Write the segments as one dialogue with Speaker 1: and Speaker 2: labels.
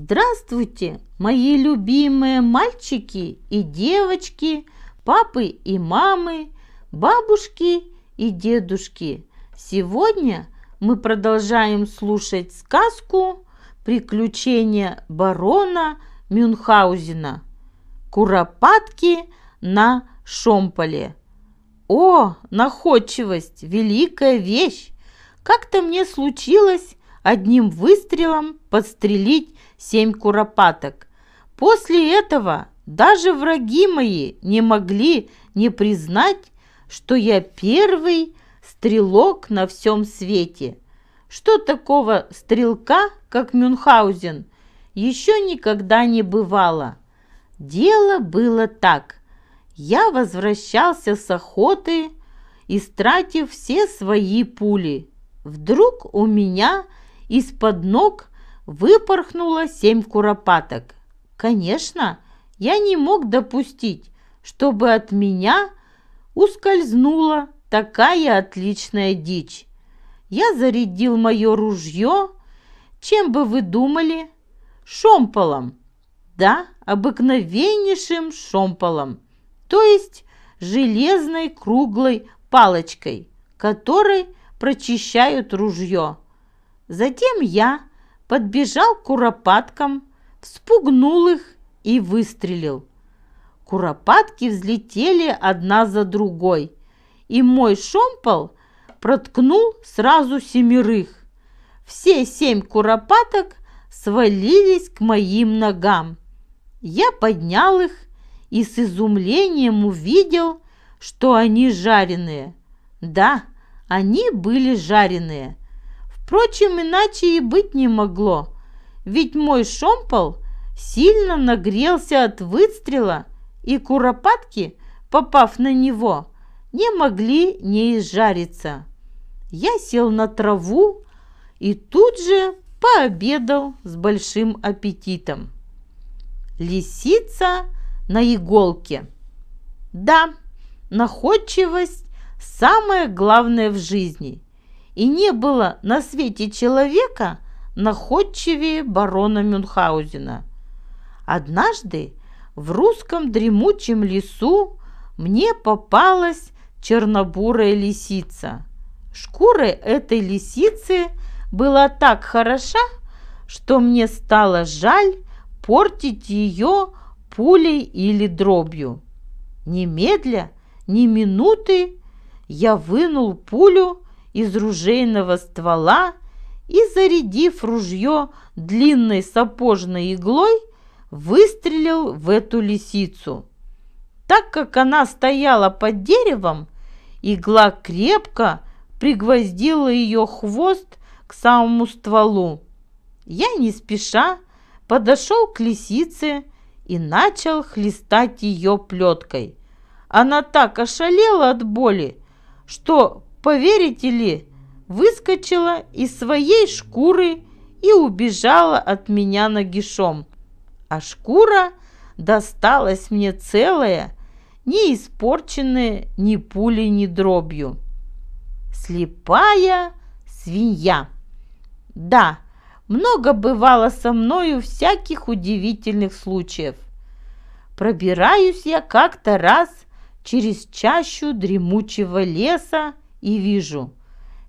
Speaker 1: Здравствуйте, мои любимые мальчики и девочки, папы и мамы, бабушки и дедушки. Сегодня мы продолжаем слушать сказку «Приключения барона Мюнхаузена. Куропатки на Шомполе». О, находчивость, великая вещь! Как-то мне случилось одним выстрелом подстрелить семь куропаток. После этого даже враги мои не могли не признать, что я первый стрелок на всем свете. Что такого стрелка, как Мюнхгаузен, еще никогда не бывало. Дело было так. Я возвращался с охоты, истратив все свои пули. Вдруг у меня из-под ног выпорхнуло семь куропаток. Конечно, я не мог допустить, чтобы от меня ускользнула такая отличная дичь. Я зарядил мое ружье, чем бы вы думали, шомполом. Да, обыкновеннейшим шомполом, то есть железной круглой палочкой, которой прочищают ружье. Затем я подбежал к куропаткам, вспугнул их и выстрелил. Куропатки взлетели одна за другой, и мой шомпол проткнул сразу семерых. Все семь куропаток свалились к моим ногам. Я поднял их и с изумлением увидел, что они жареные. Да, они были жареные – Впрочем, иначе и быть не могло, ведь мой шомпол сильно нагрелся от выстрела, и куропатки, попав на него, не могли не изжариться. Я сел на траву и тут же пообедал с большим аппетитом. Лисица на иголке. Да, находчивость – самое главное в жизни – и не было на свете человека находчивее барона Мюнхгаузена. Однажды в русском дремучем лесу мне попалась чернобурая лисица. Шкура этой лисицы была так хороша, что мне стало жаль портить ее пулей или дробью. Немедля, ни минуты я вынул пулю из ружейного ствола и, зарядив ружье длинной сапожной иглой, выстрелил в эту лисицу. Так как она стояла под деревом, игла крепко пригвоздила ее хвост к самому стволу. Я не спеша подошел к лисице и начал хлестать ее плеткой. Она так ошалела от боли, что поверите ли, выскочила из своей шкуры и убежала от меня нагишом. А шкура досталась мне целая, не испорченная ни пулей, ни дробью. Слепая свинья. Да, много бывало со мною всяких удивительных случаев. Пробираюсь я как-то раз через чащу дремучего леса и вижу,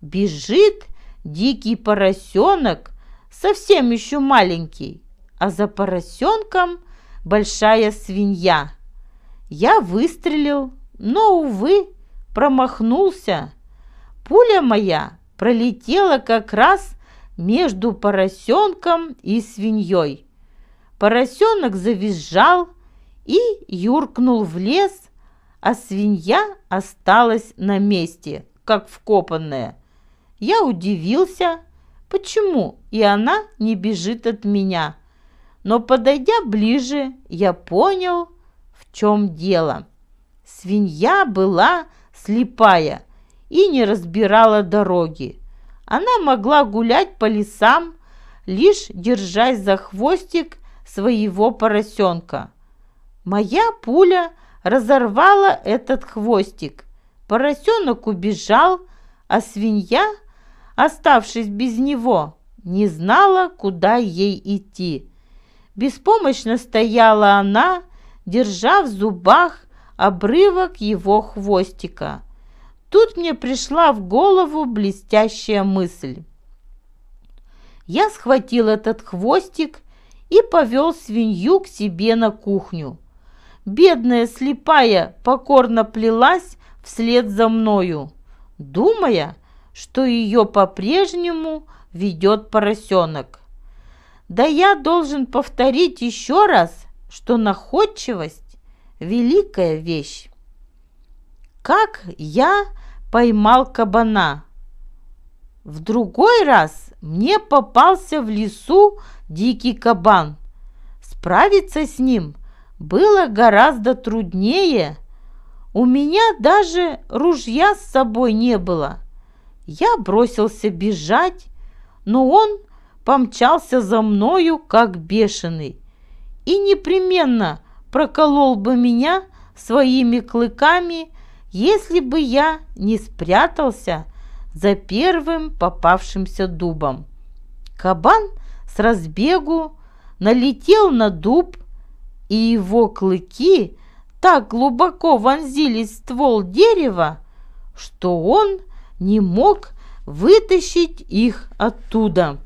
Speaker 1: бежит дикий поросенок, совсем еще маленький, а за поросенком большая свинья. Я выстрелил, но, увы, промахнулся. Пуля моя пролетела как раз между поросенком и свиньей. Поросенок завизжал и юркнул в лес, а свинья осталась на месте – как вкопанная. Я удивился, почему и она не бежит от меня. Но, подойдя ближе, я понял, в чем дело. Свинья была слепая и не разбирала дороги. Она могла гулять по лесам, лишь держась за хвостик своего поросенка. Моя пуля разорвала этот хвостик, Поросенок убежал, а свинья, оставшись без него, не знала, куда ей идти. Беспомощно стояла она, держа в зубах обрывок его хвостика. Тут мне пришла в голову блестящая мысль. Я схватил этот хвостик и повел свинью к себе на кухню. Бедная слепая покорно плелась вслед за мною, думая, что ее по-прежнему ведет поросенок. Да я должен повторить еще раз, что находчивость – великая вещь. Как я поймал кабана? В другой раз мне попался в лесу дикий кабан. Справиться с ним было гораздо труднее – у меня даже ружья с собой не было. Я бросился бежать, но он помчался за мною, как бешеный, и непременно проколол бы меня своими клыками, если бы я не спрятался за первым попавшимся дубом. Кабан с разбегу налетел на дуб, и его клыки – так глубоко вонзились в ствол дерева, что он не мог вытащить их оттуда.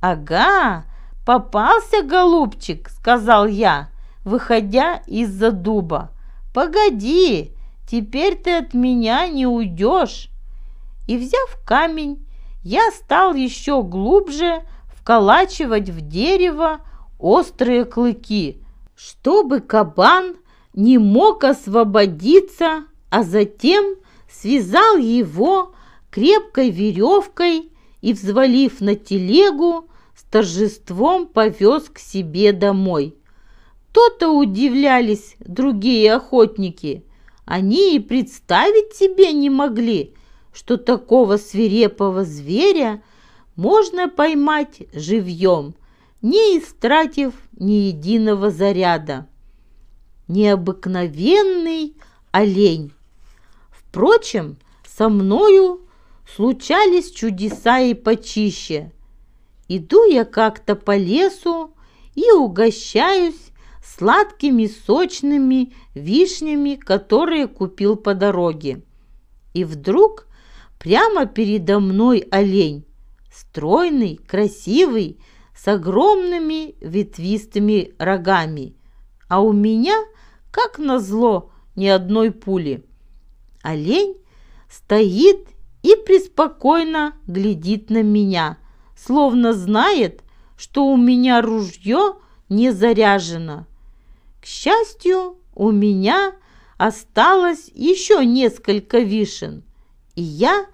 Speaker 1: «Ага, попался, голубчик!» — сказал я, выходя из-за дуба. «Погоди, теперь ты от меня не уйдешь!» И, взяв камень, я стал еще глубже вколачивать в дерево острые клыки, чтобы кабан не мог освободиться, а затем связал его крепкой веревкой и, взвалив на телегу, с торжеством повез к себе домой. То-то удивлялись другие охотники. Они и представить себе не могли, что такого свирепого зверя можно поймать живьем, не истратив ни единого заряда необыкновенный олень. Впрочем, со мною случались чудеса и почище. Иду я как-то по лесу и угощаюсь сладкими сочными вишнями, которые купил по дороге. И вдруг прямо передо мной олень, стройный, красивый, с огромными ветвистыми рогами – а у меня, как назло, ни одной пули. Олень стоит и преспокойно глядит на меня, словно знает, что у меня ружье не заряжено. К счастью, у меня осталось еще несколько вишен, и я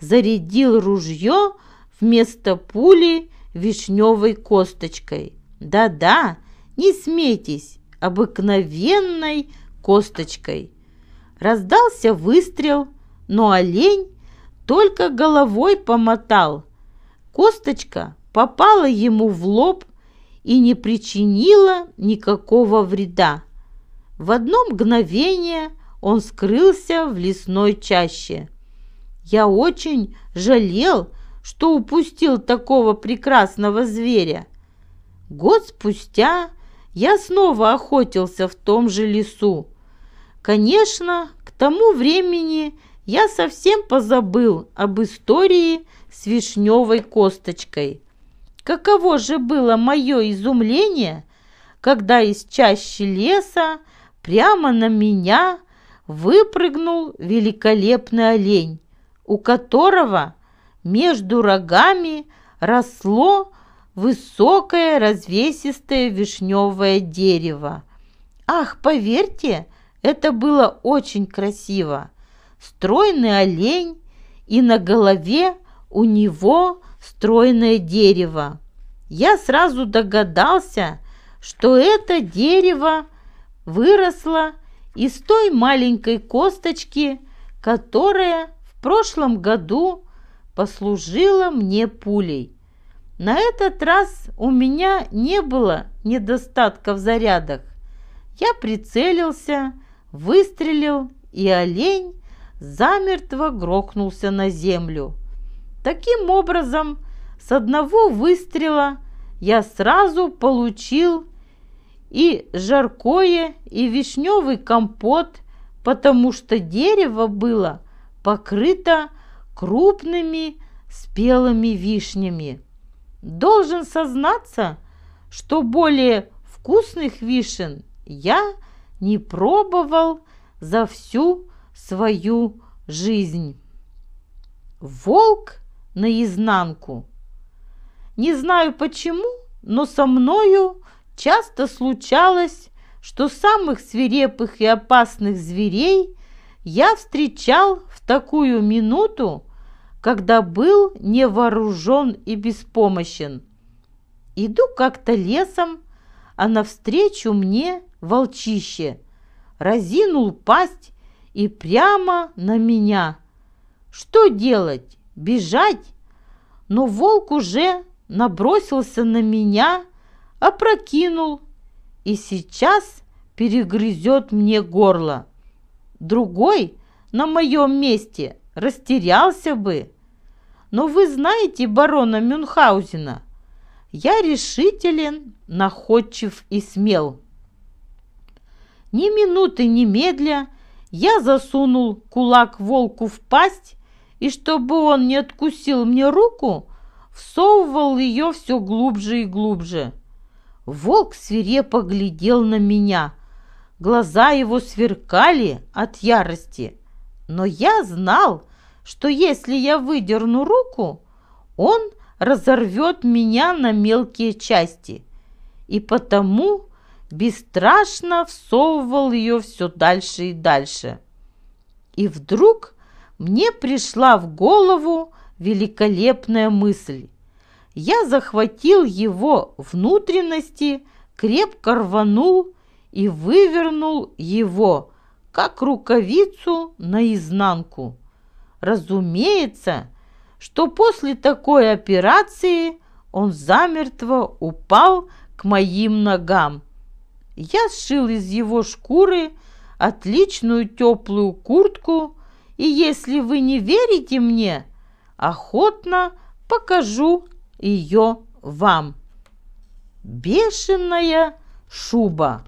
Speaker 1: зарядил ружье вместо пули вишневой косточкой. Да-да, не смейтесь, обыкновенной косточкой. Раздался выстрел, но олень только головой помотал. Косточка попала ему в лоб и не причинила никакого вреда. В одно мгновение он скрылся в лесной чаще. Я очень жалел, что упустил такого прекрасного зверя. Год спустя я снова охотился в том же лесу. Конечно, к тому времени я совсем позабыл об истории с вишневой косточкой. Каково же было мое изумление, когда из чащи леса прямо на меня выпрыгнул великолепный олень, у которого между рогами росло высокое развесистое вишневое дерево. Ах, поверьте, это было очень красиво. Стройный олень, и на голове у него стройное дерево. Я сразу догадался, что это дерево выросло из той маленькой косточки, которая в прошлом году послужила мне пулей. На этот раз у меня не было недостатка в зарядах. Я прицелился, выстрелил, и олень замертво грохнулся на землю. Таким образом, с одного выстрела я сразу получил и жаркое, и вишневый компот, потому что дерево было покрыто крупными спелыми вишнями. Должен сознаться, что более вкусных вишен я не пробовал за всю свою жизнь. Волк наизнанку. Не знаю почему, но со мною часто случалось, что самых свирепых и опасных зверей я встречал в такую минуту, когда был невооружен и беспомощен. Иду как-то лесом, а навстречу мне волчище. Разинул пасть и прямо на меня. Что делать? Бежать? Но волк уже набросился на меня, опрокинул и сейчас перегрызет мне горло. Другой на моем месте растерялся бы но вы знаете барона Мюнхаузена, Я решителен, находчив и смел. Ни минуты, ни медля я засунул кулак волку в пасть, и чтобы он не откусил мне руку, всовывал ее все глубже и глубже. Волк свирепо глядел на меня. Глаза его сверкали от ярости. Но я знал, что если я выдерну руку, он разорвет меня на мелкие части, и потому бесстрашно всовывал ее все дальше и дальше. И вдруг мне пришла в голову великолепная мысль. Я захватил его внутренности, крепко рванул и вывернул его, как рукавицу наизнанку. Разумеется, что после такой операции он замертво упал к моим ногам. Я сшил из его шкуры отличную теплую куртку, и если вы не верите мне, охотно покажу ее вам. Бешеная шуба.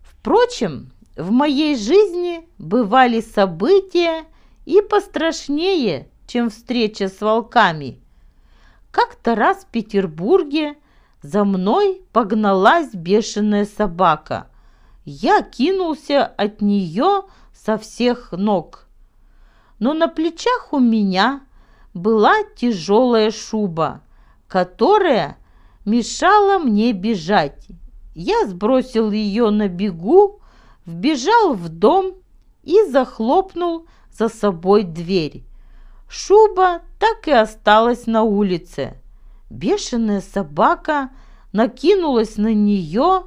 Speaker 1: Впрочем, в моей жизни бывали события, и пострашнее, чем встреча с волками. Как-то раз в Петербурге за мной погналась бешеная собака. Я кинулся от нее со всех ног. Но на плечах у меня была тяжелая шуба, которая мешала мне бежать. Я сбросил ее на бегу, вбежал в дом и захлопнул за собой дверь. Шуба так и осталась на улице. Бешеная собака накинулась на нее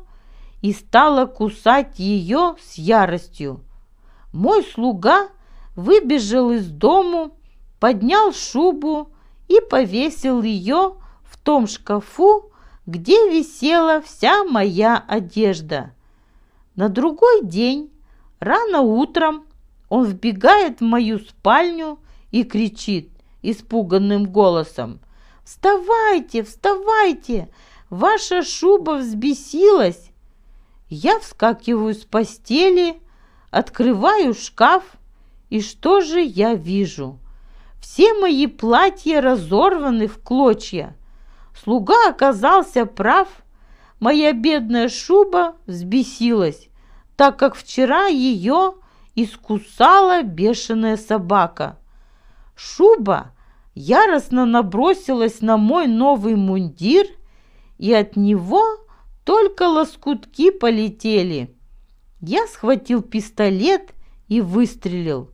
Speaker 1: и стала кусать ее с яростью. Мой слуга выбежал из дому, поднял шубу и повесил ее в том шкафу, где висела вся моя одежда. На другой день, рано утром, он вбегает в мою спальню и кричит испуганным голосом. «Вставайте, вставайте! Ваша шуба взбесилась!» Я вскакиваю с постели, открываю шкаф, и что же я вижу? Все мои платья разорваны в клочья. Слуга оказался прав, моя бедная шуба взбесилась, так как вчера ее искусала бешеная собака. Шуба яростно набросилась на мой новый мундир, и от него только лоскутки полетели. Я схватил пистолет и выстрелил.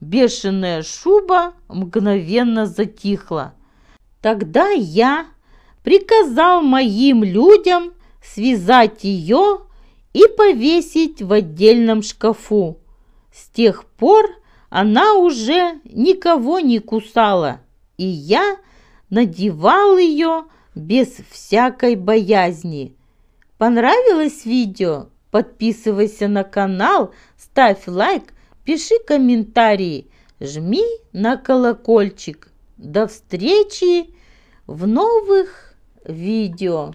Speaker 1: Бешеная шуба мгновенно затихла. Тогда я приказал моим людям связать ее и повесить в отдельном шкафу. С тех пор она уже никого не кусала, и я надевал ее без всякой боязни. Понравилось видео? Подписывайся на канал, ставь лайк, пиши комментарии, жми на колокольчик. До встречи в новых видео.